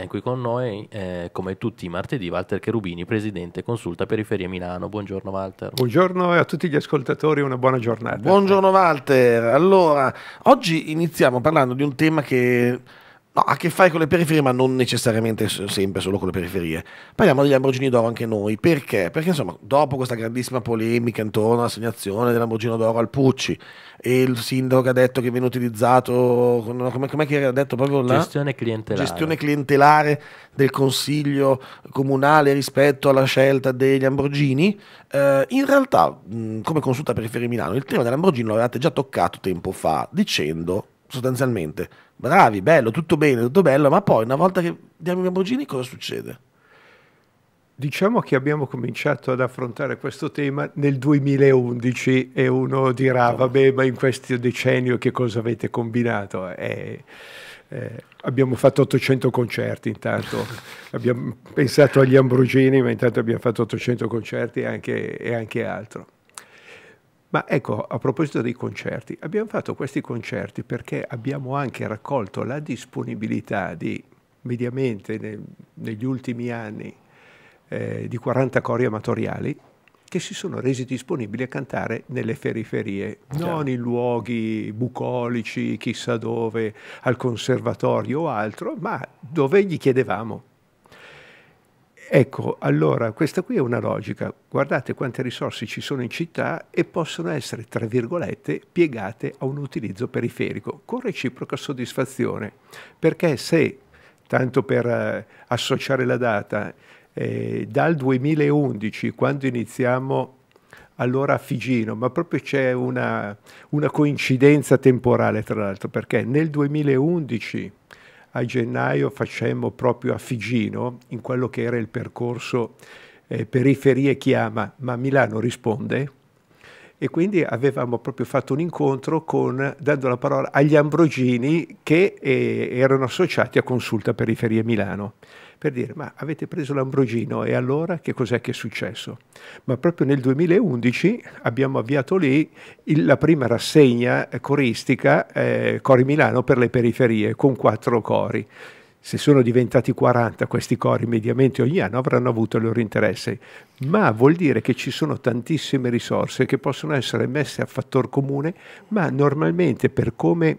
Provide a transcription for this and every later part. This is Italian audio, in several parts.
È qui con noi, eh, come tutti i martedì, Walter Cherubini, presidente consulta Periferia Milano. Buongiorno Walter. Buongiorno a tutti gli ascoltatori, una buona giornata. Buongiorno Walter. Allora, oggi iniziamo parlando di un tema che No, ha a che fare con le periferie, ma non necessariamente sempre solo con le periferie. Parliamo degli Lamborghini d'oro anche noi. Perché? Perché insomma, dopo questa grandissima polemica intorno all'assegnazione del Lamborghini d'oro al Pucci e il sindaco che ha detto che viene utilizzato, come, com'è che era detto proprio la gestione clientelare. gestione clientelare del consiglio comunale rispetto alla scelta degli Lamborghini, eh, in realtà, mh, come consulta periferie Milano, il tema del Lamborghini già toccato tempo fa dicendo sostanzialmente. Bravi, bello, tutto bene, tutto bello, ma poi una volta che diamo i Lamborghini cosa succede? Diciamo che abbiamo cominciato ad affrontare questo tema nel 2011 e uno dirà, oh. vabbè, ma in questo decennio che cosa avete combinato? Eh, eh, abbiamo fatto 800 concerti intanto, abbiamo pensato agli Ambrugini, ma intanto abbiamo fatto 800 concerti e anche, e anche altro. Ma ecco, a proposito dei concerti, abbiamo fatto questi concerti perché abbiamo anche raccolto la disponibilità di, mediamente ne, negli ultimi anni, eh, di 40 cori amatoriali che si sono resi disponibili a cantare nelle periferie, yeah. non in luoghi bucolici, chissà dove, al conservatorio o altro, ma dove gli chiedevamo. Ecco, allora questa qui è una logica. Guardate quante risorse ci sono in città e possono essere, tra virgolette, piegate a un utilizzo periferico, con reciproca soddisfazione. Perché se, tanto per eh, associare la data, eh, dal 2011, quando iniziamo allora a Figino, ma proprio c'è una, una coincidenza temporale, tra l'altro, perché nel 2011 a gennaio facemmo proprio a Figino, in quello che era il percorso eh, periferie chiama, ma Milano risponde, e quindi avevamo proprio fatto un incontro con, dando la parola agli Ambrogini che eh, erano associati a Consulta Periferie Milano per dire ma avete preso l'Ambrogino e allora che cos'è che è successo? Ma proprio nel 2011 abbiamo avviato lì il, la prima rassegna coristica eh, Cori Milano per le periferie con quattro cori se sono diventati 40 questi cori mediamente ogni anno avranno avuto il loro interesse, ma vuol dire che ci sono tantissime risorse che possono essere messe a fattor comune, ma normalmente per come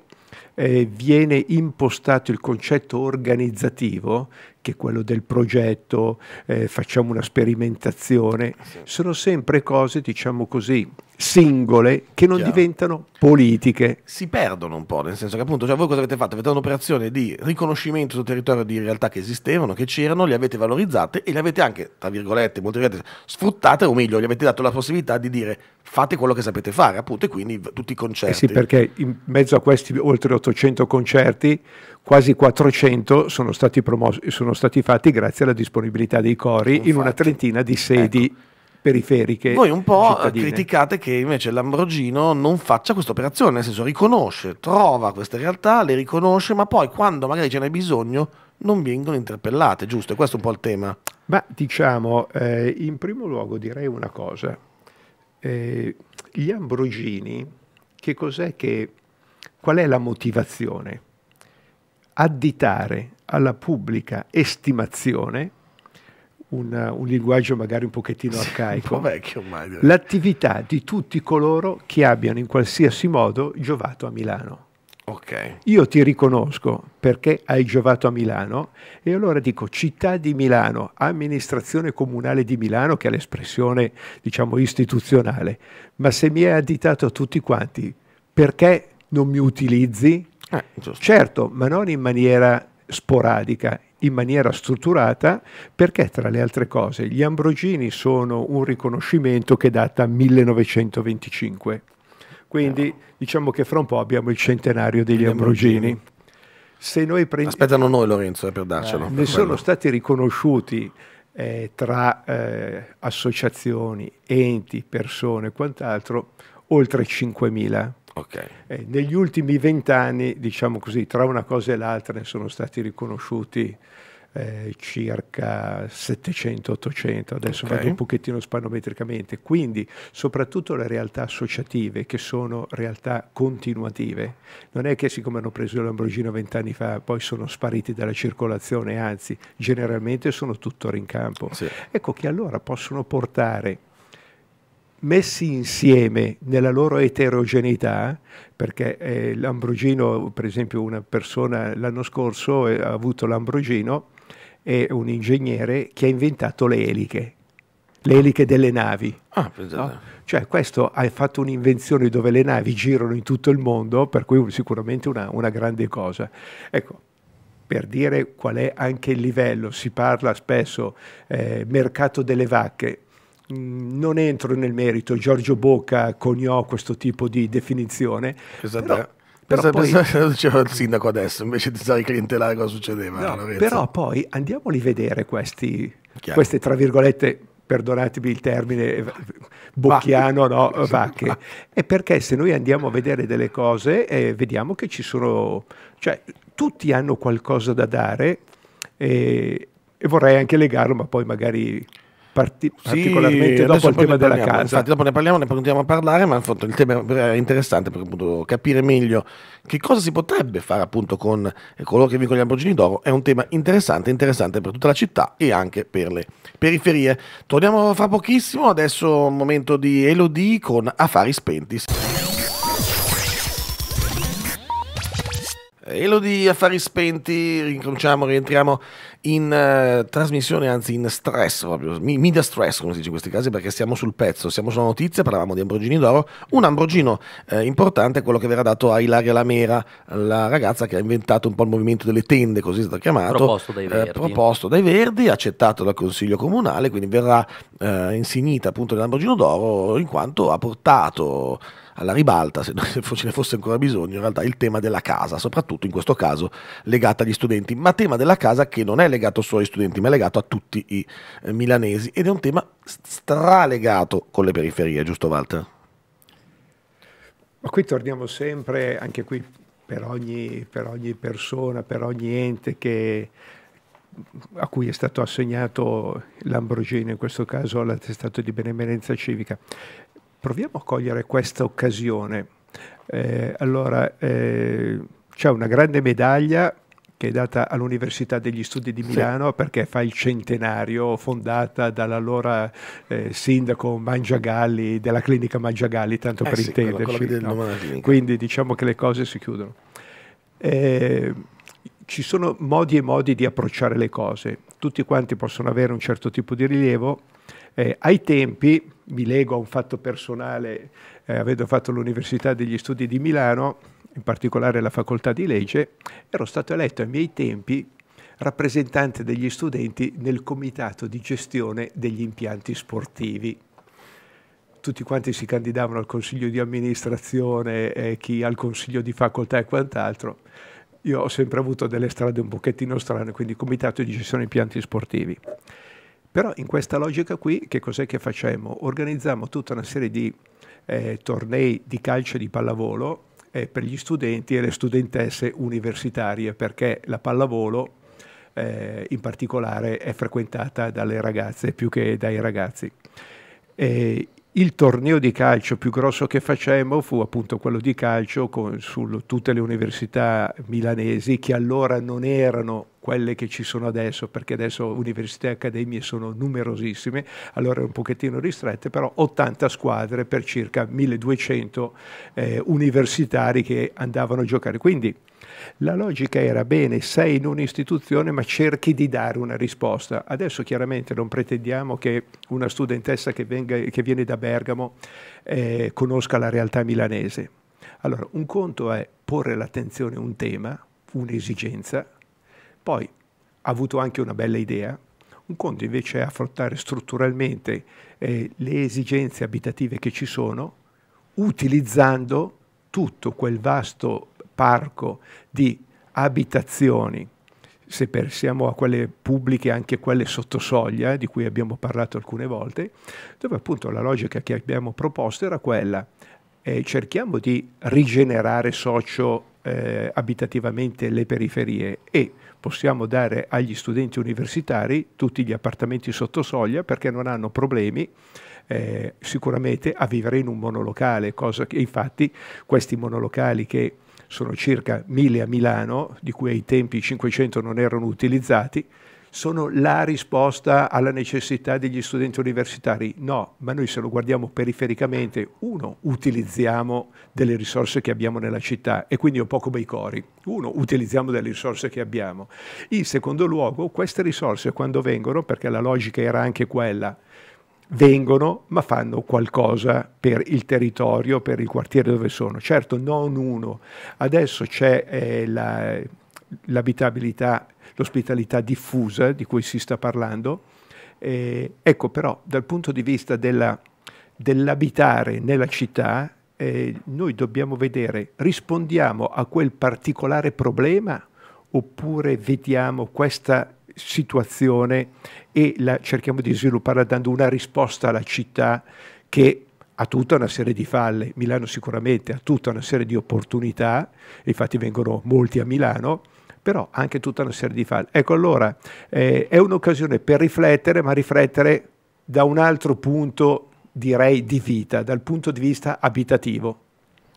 eh, viene impostato il concetto organizzativo, che quello del progetto, eh, facciamo una sperimentazione, ah, sì. sono sempre cose, diciamo così, singole che non Chiaro. diventano politiche. Si perdono un po', nel senso che appunto, cioè voi cosa avete fatto? Avete un'operazione di riconoscimento sul territorio di realtà che esistevano, che c'erano, le avete valorizzate e le avete anche, tra virgolette, molte virgolette, sfruttate, o meglio, gli avete dato la possibilità di dire fate quello che sapete fare, appunto, e quindi tutti i concerti. Eh sì, perché in mezzo a questi oltre 800 concerti, quasi 400 sono stati promossi, sono sono stati fatti grazie alla disponibilità dei cori Infatti. in una trentina di sedi. Ecco periferiche. Voi un po' cittadine. criticate che invece l'Ambrogino non faccia questa operazione, nel senso riconosce, trova queste realtà, le riconosce, ma poi quando magari ce n'è bisogno non vengono interpellate, giusto? E questo è un po' il tema. Ma diciamo, eh, in primo luogo direi una cosa. Eh, gli Ambrogini, che cos'è che... qual è la motivazione? Additare alla pubblica estimazione, una, un linguaggio magari un pochettino arcaico, sì, un l'attività di tutti coloro che abbiano in qualsiasi modo giovato a Milano. Okay. Io ti riconosco perché hai giovato a Milano e allora dico città di Milano, amministrazione comunale di Milano che è l'espressione diciamo istituzionale, ma se mi hai additato a tutti quanti perché non mi utilizzi? Eh, certo, ma non in maniera sporadica, in maniera strutturata, perché tra le altre cose gli Ambrogini sono un riconoscimento che data 1925. Quindi diciamo che fra un po' abbiamo il centenario degli Ambrogini. Se noi prendi... Aspettano noi Lorenzo eh, per darcelo. Eh, per ne quello. sono stati riconosciuti eh, tra eh, associazioni, enti, persone e quant'altro oltre 5.000 Okay. Eh, negli ultimi vent'anni, diciamo così, tra una cosa e l'altra ne sono stati riconosciuti eh, circa 700-800, adesso okay. vado un pochettino spanometricamente, quindi soprattutto le realtà associative che sono realtà continuative, non è che siccome hanno preso l'Ambrogino vent'anni fa poi sono spariti dalla circolazione, anzi generalmente sono tuttora in campo, sì. ecco che allora possono portare messi insieme nella loro eterogeneità, perché eh, l'Ambrogino, per esempio una persona l'anno scorso eh, ha avuto l'Ambrogino, è un ingegnere che ha inventato le eliche, le eliche delle navi. Ah, no? Cioè questo ha fatto un'invenzione dove le navi girano in tutto il mondo, per cui sicuramente una, una grande cosa. Ecco, per dire qual è anche il livello, si parla spesso eh, mercato delle vacche, Mm, non entro nel merito, Giorgio Bocca coniò questo tipo di definizione. Esatto. Però, però poi... diceva il sindaco adesso invece di stare clientelare cosa succedeva no, però poi andiamoli a vedere questi, queste tra virgolette perdonatemi il termine eh, bocchiano, no, eh, vacche. È perché se noi andiamo a vedere delle cose eh, vediamo che ci sono, cioè tutti hanno qualcosa da dare eh, e vorrei anche legarlo, ma poi magari parti- particolarmente dopo il tema della casa. Infatti, dopo ne parliamo, ne continuiamo a parlare, ma appunto il tema è interessante per appunto, capire meglio che cosa si potrebbe fare appunto con coloro che vivono gli Lamborghini d'oro. È un tema interessante, interessante per tutta la città e anche per le periferie. Torniamo fra pochissimo, adesso un momento di Elodie con Affari Spenti. Elodie affari spenti, ricominciamo, rientriamo in uh, trasmissione, anzi in stress, proprio, media stress come si dice in questi casi, perché siamo sul pezzo, siamo sulla notizia, parlavamo di Ambrogini d'oro, un Ambrogino eh, importante è quello che verrà dato a Ilaria Lamera, la ragazza che ha inventato un po' il movimento delle tende, così è stato chiamato, proposto dai eh, Verdi, eh, proposto dai Verdi accettato dal Consiglio Comunale, quindi verrà eh, insignita appunto dell'Ambrogino d'oro in quanto ha portato alla ribalta, se ce ne fosse ancora bisogno, in realtà il tema della casa, soprattutto in questo caso legata agli studenti, ma tema della casa che non è legato solo agli studenti, ma è legato a tutti i eh, milanesi ed è un tema stralegato con le periferie, giusto Walter? Ma qui torniamo sempre, anche qui per ogni, per ogni persona, per ogni ente che, a cui è stato assegnato l'Ambrogino, in questo caso l'attestato di benemerenza civica. Proviamo a cogliere questa occasione. Eh, allora, eh, c'è una grande medaglia che è data all'Università degli Studi di Milano sì. perché fa il centenario fondata dall'allora eh, sindaco Mangiagalli della clinica Mangiagalli, tanto eh per sì, intenderci. Quella, quella no? Quindi diciamo che le cose si chiudono. Eh, ci sono modi e modi di approcciare le cose, tutti quanti possono avere un certo tipo di rilievo. Eh, ai tempi, mi leggo a un fatto personale, eh, avendo fatto l'Università degli Studi di Milano, in particolare la facoltà di legge, ero stato eletto ai miei tempi rappresentante degli studenti nel comitato di gestione degli impianti sportivi. Tutti quanti si candidavano al consiglio di amministrazione, eh, chi al consiglio di facoltà e quant'altro. Io ho sempre avuto delle strade un pochettino strane, quindi comitato di gestione impianti sportivi. Però in questa logica qui che cos'è che facciamo? Organizziamo tutta una serie di eh, tornei di calcio e di pallavolo eh, per gli studenti e le studentesse universitarie perché la pallavolo eh, in particolare è frequentata dalle ragazze più che dai ragazzi. E il torneo di calcio più grosso che facemmo fu appunto quello di calcio con, su tutte le università milanesi che allora non erano quelle che ci sono adesso, perché adesso università e accademie sono numerosissime, allora è un pochettino ristrette, però 80 squadre per circa 1200 eh, universitari che andavano a giocare. Quindi la logica era bene, sei in un'istituzione ma cerchi di dare una risposta. Adesso chiaramente non pretendiamo che una studentessa che, venga, che viene da Bergamo eh, conosca la realtà milanese. Allora, un conto è porre l'attenzione a un tema, un'esigenza, poi ha avuto anche una bella idea, un conto invece è affrontare strutturalmente eh, le esigenze abitative che ci sono, utilizzando tutto quel vasto parco di abitazioni, se pensiamo a quelle pubbliche, anche quelle sotto soglia, di cui abbiamo parlato alcune volte, dove appunto la logica che abbiamo proposto era quella, eh, cerchiamo di rigenerare socio eh, abitativamente le periferie e possiamo dare agli studenti universitari tutti gli appartamenti sotto soglia perché non hanno problemi eh, sicuramente a vivere in un monolocale, cosa che infatti questi monolocali che sono circa 1000 a Milano, di cui ai tempi 500 non erano utilizzati, sono la risposta alla necessità degli studenti universitari. No, ma noi se lo guardiamo perifericamente, uno, utilizziamo delle risorse che abbiamo nella città e quindi un po' come i cori. Uno, utilizziamo delle risorse che abbiamo. In secondo luogo, queste risorse quando vengono, perché la logica era anche quella, vengono ma fanno qualcosa per il territorio, per il quartiere dove sono. Certo, non uno. Adesso c'è eh, la l'abitabilità, l'ospitalità diffusa di cui si sta parlando. Eh, ecco però dal punto di vista della, dell'abitare nella città, eh, noi dobbiamo vedere, rispondiamo a quel particolare problema oppure vediamo questa situazione e la cerchiamo di svilupparla dando una risposta alla città che ha tutta una serie di falle, Milano sicuramente ha tutta una serie di opportunità, infatti vengono molti a Milano, però anche tutta una serie di falli. Ecco allora, eh, è un'occasione per riflettere, ma riflettere da un altro punto, direi, di vita, dal punto di vista abitativo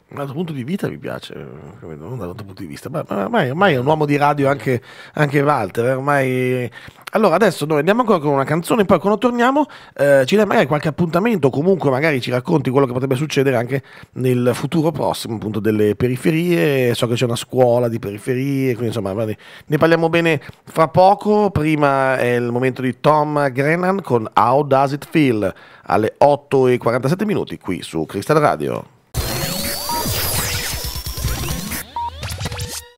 un altro punto di vista mi piace, eh, non dal altro punto di vista. Ma ormai, ormai è un uomo di radio anche, anche Walter. Eh, ormai... Allora, adesso noi andiamo ancora con una canzone, poi quando torniamo eh, ci dai magari qualche appuntamento, comunque magari ci racconti quello che potrebbe succedere anche nel futuro prossimo, appunto, delle periferie. So che c'è una scuola di periferie, quindi insomma ne parliamo bene fra poco. Prima è il momento di Tom Grennan con How Does It Feel alle 8 e 47 minuti qui su Crystal Radio.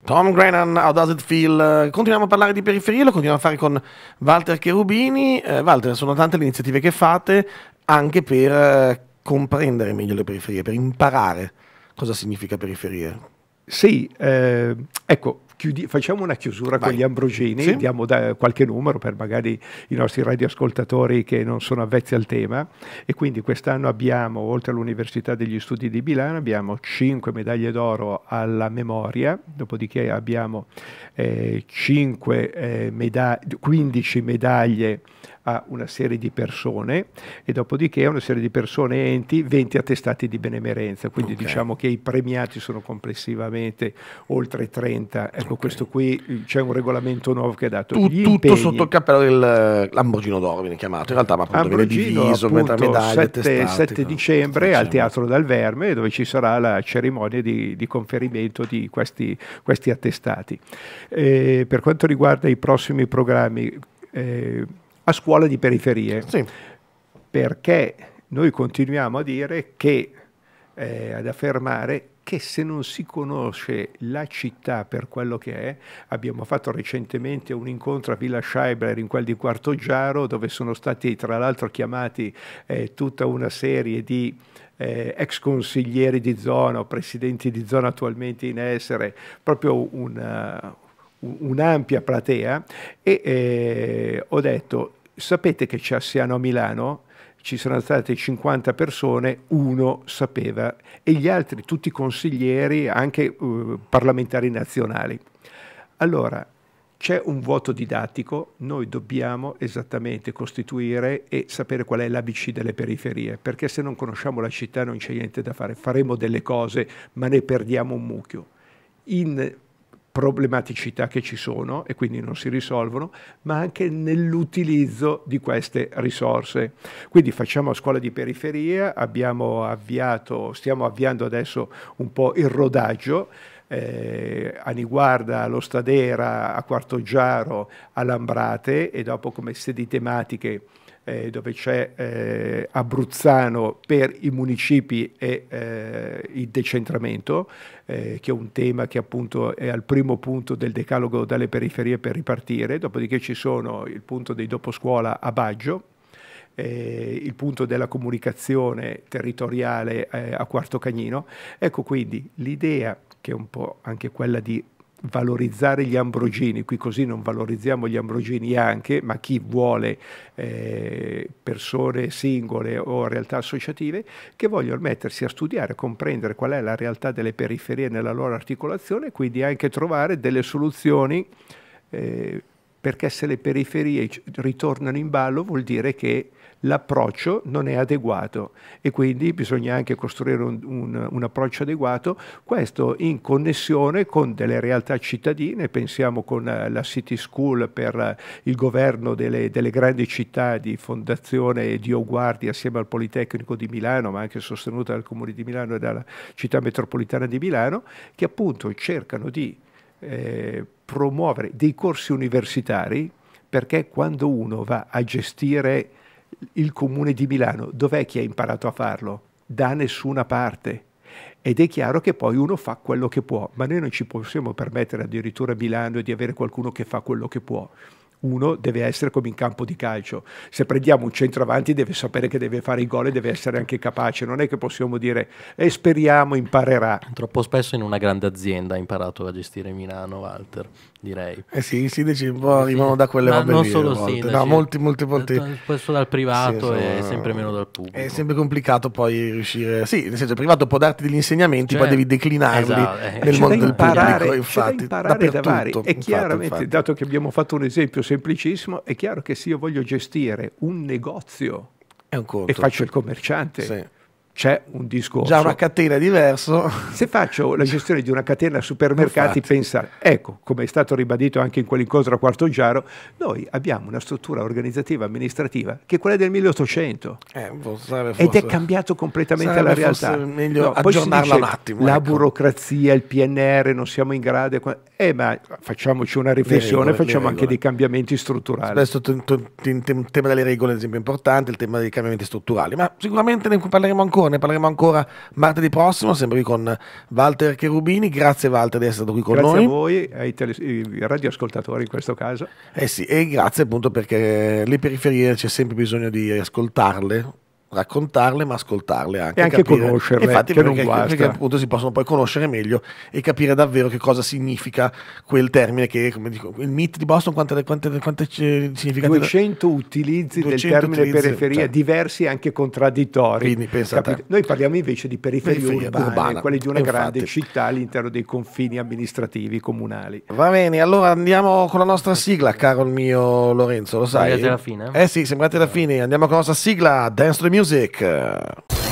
Tom Grennan, How Does It Feel? Continuiamo a parlare di periferie, lo continuiamo a fare con Walter Cherubini. Eh, Walter, sono tante le iniziative che fate anche per eh, comprendere meglio le periferie, per imparare cosa significa periferie. Sì, eh, ecco, Chiudi, facciamo una chiusura Vai. con gli Ambrogini, sì. diamo qualche numero per magari i nostri radioascoltatori che non sono avvezzi al tema. E quindi quest'anno abbiamo, oltre all'Università degli Studi di Milano, abbiamo 5 medaglie d'oro alla memoria, dopodiché abbiamo eh, 5, eh, meda- 15 medaglie a una serie di persone e dopodiché a una serie di persone e enti 20 attestati di benemerenza, quindi okay. diciamo che i premiati sono complessivamente oltre 30. Ecco, okay. questo qui c'è un regolamento nuovo che è dato. Tu, tutto impegni. sotto il cappello del eh, Lamborghino d'oro viene chiamato, in realtà ma appunto Ambrogino, viene diviso appunto, come medaglia, 7, 7 dicembre al Teatro dal Verme dove ci sarà la cerimonia di, di conferimento di questi, questi attestati. Eh, per quanto riguarda i prossimi programmi, eh, a scuola di periferie. Sì. Perché noi continuiamo a dire che, eh, ad affermare che se non si conosce la città per quello che è, abbiamo fatto recentemente un incontro a Villa Scheibler in quel di Quarto Giaro, dove sono stati tra l'altro chiamati eh, tutta una serie di eh, ex consiglieri di zona o presidenti di zona attualmente in essere, proprio una, un'ampia platea e eh, ho detto Sapete che c'è Siano a Milano? Ci sono state 50 persone, uno sapeva e gli altri tutti consiglieri, anche eh, parlamentari nazionali. Allora, c'è un vuoto didattico, noi dobbiamo esattamente costituire e sapere qual è l'ABC delle periferie, perché se non conosciamo la città non c'è niente da fare, faremo delle cose ma ne perdiamo un mucchio. In problematicità che ci sono e quindi non si risolvono, ma anche nell'utilizzo di queste risorse. Quindi facciamo scuola di periferia, abbiamo avviato, stiamo avviando adesso un po' il rodaggio. Eh, a Niguarda, allo Stadera, a Quartoggiaro, a Lambrate e dopo come sedi tematiche eh, dove c'è eh, Abruzzano per i municipi e eh, il decentramento, eh, che è un tema che appunto è al primo punto del decalogo dalle periferie per ripartire, dopodiché ci sono il punto dei doposcuola a Baggio, eh, il punto della comunicazione territoriale eh, a Quarto Cagnino. Ecco quindi l'idea, che è un po' anche quella di valorizzare gli ambrogini, qui così non valorizziamo gli ambrogini anche, ma chi vuole eh, persone singole o realtà associative che vogliono mettersi a studiare, comprendere qual è la realtà delle periferie nella loro articolazione e quindi anche trovare delle soluzioni eh, perché se le periferie ritornano in ballo vuol dire che l'approccio non è adeguato e quindi bisogna anche costruire un, un, un, approccio adeguato, questo in connessione con delle realtà cittadine, pensiamo con eh, la City School per eh, il governo delle, delle grandi città di Fondazione Dio Guardi assieme al Politecnico di Milano, ma anche sostenuta dal Comune di Milano e dalla città metropolitana di Milano, che appunto cercano di eh, promuovere dei corsi universitari perché quando uno va a gestire il comune di Milano, dov'è chi ha imparato a farlo? Da nessuna parte. Ed è chiaro che poi uno fa quello che può, ma noi non ci possiamo permettere addirittura a Milano di avere qualcuno che fa quello che può uno deve essere come in campo di calcio. Se prendiamo un centravanti deve sapere che deve fare i gol e deve essere anche capace. Non è che possiamo dire e speriamo imparerà. Troppo spesso in una grande azienda ha imparato a gestire Milano, Walter, direi. Eh sì, i sindaci un po' eh arrivano sì. da quelle Ma Non solo sindaci. No, molti, molti, eh, molti. Spesso eh, dal privato sì, e sempre meno dal pubblico. È sempre complicato poi riuscire... Sì, nel senso il privato può darti degli insegnamenti, cioè, poi devi declinarli esatto, eh. nel mondo del imparare, pubblico. Infatti, c'è da imparare da vari. E infatti, chiaramente, infatti. dato che abbiamo fatto un esempio semplicissimo, è chiaro che se io voglio gestire un negozio un e faccio il commerciante, sì c'è un discorso. Già una catena diversa. Se faccio la gestione di una catena supermercati, Infatti. pensare, ecco, come è stato ribadito anche in quell'incontro a Quarto Giaro, noi abbiamo una struttura organizzativa amministrativa che è quella del 1800 eh, forse, boh, ed è cambiato completamente la realtà. Meglio no, aggiornarla un attimo. La ecco. burocrazia, il PNR, non siamo in grado. Eh, ma facciamoci una riflessione, regole, facciamo anche dei cambiamenti strutturali. Spesso il tema delle regole è un esempio importante, il tema dei cambiamenti strutturali, ma sicuramente ne parleremo ancora ne parleremo ancora martedì prossimo, sempre qui con Walter Cherubini. Grazie Walter di essere stato qui con grazie noi. Grazie a voi, ai, tele- ai radioascoltatori in questo caso. Eh sì, e grazie appunto perché le periferie c'è sempre bisogno di ascoltarle raccontarle ma ascoltarle anche e anche capire. conoscerle Infatti, che perché, perché, appunto si possono poi conoscere meglio e capire davvero che cosa significa quel termine che come dico il MIT di Boston quante, quante, quante eh, significati 200 utilizzi 200 del termine utilizzi, periferia cioè. diversi anche contraddittori Quindi, pensate noi parliamo invece di periferia, periferia urbana, urbana quelli di una Infatti. grande città all'interno dei confini amministrativi comunali va bene allora andiamo con la nostra sigla caro il mio Lorenzo lo sai sembrate alla fine eh sì sembrate la fine andiamo con la nostra sigla Dance to the Music Music.